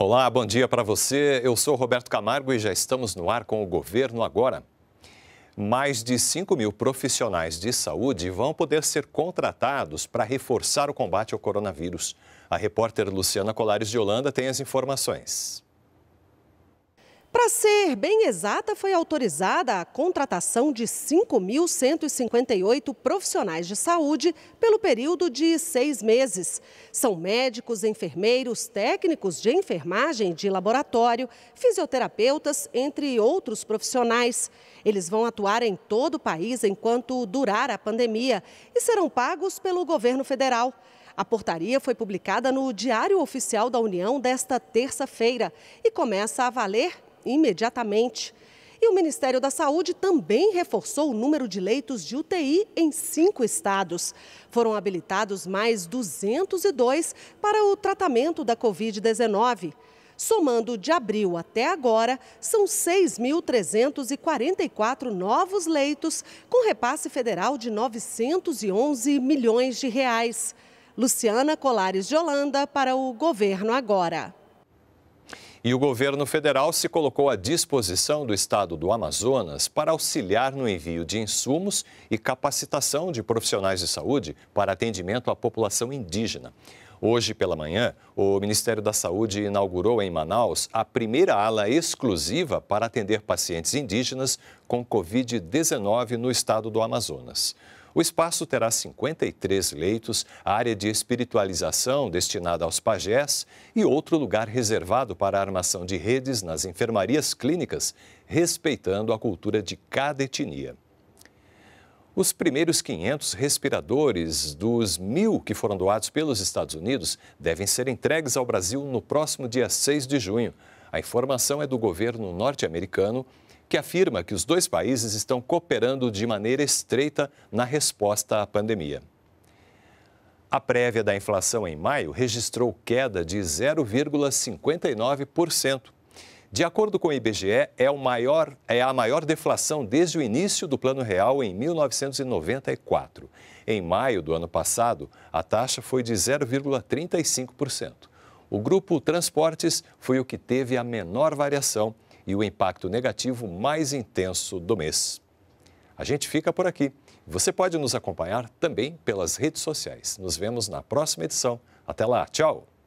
Olá, bom dia para você. Eu sou Roberto Camargo e já estamos no ar com o Governo Agora. Mais de 5 mil profissionais de saúde vão poder ser contratados para reforçar o combate ao coronavírus. A repórter Luciana Colares de Holanda tem as informações. Para ser bem exata, foi autorizada a contratação de 5.158 profissionais de saúde pelo período de seis meses. São médicos, enfermeiros, técnicos de enfermagem de laboratório, fisioterapeutas, entre outros profissionais. Eles vão atuar em todo o país enquanto durar a pandemia e serão pagos pelo governo federal. A portaria foi publicada no Diário Oficial da União desta terça-feira e começa a valer imediatamente. E o Ministério da Saúde também reforçou o número de leitos de UTI em cinco estados. Foram habilitados mais 202 para o tratamento da Covid-19. Somando de abril até agora, são 6.344 novos leitos, com repasse federal de 911 milhões de reais. Luciana Colares de Holanda para o Governo Agora e o governo federal se colocou à disposição do estado do Amazonas para auxiliar no envio de insumos e capacitação de profissionais de saúde para atendimento à população indígena. Hoje pela manhã, o Ministério da Saúde inaugurou em Manaus a primeira ala exclusiva para atender pacientes indígenas com Covid-19 no estado do Amazonas. O espaço terá 53 leitos, área de espiritualização destinada aos pajés e outro lugar reservado para a armação de redes nas enfermarias clínicas, respeitando a cultura de cada etnia. Os primeiros 500 respiradores dos mil que foram doados pelos Estados Unidos devem ser entregues ao Brasil no próximo dia 6 de junho. A informação é do governo norte-americano que afirma que os dois países estão cooperando de maneira estreita na resposta à pandemia. A prévia da inflação em maio registrou queda de 0,59%. De acordo com o IBGE, é, o maior, é a maior deflação desde o início do Plano Real em 1994. Em maio do ano passado, a taxa foi de 0,35%. O grupo Transportes foi o que teve a menor variação, e o impacto negativo mais intenso do mês. A gente fica por aqui. Você pode nos acompanhar também pelas redes sociais. Nos vemos na próxima edição. Até lá, tchau!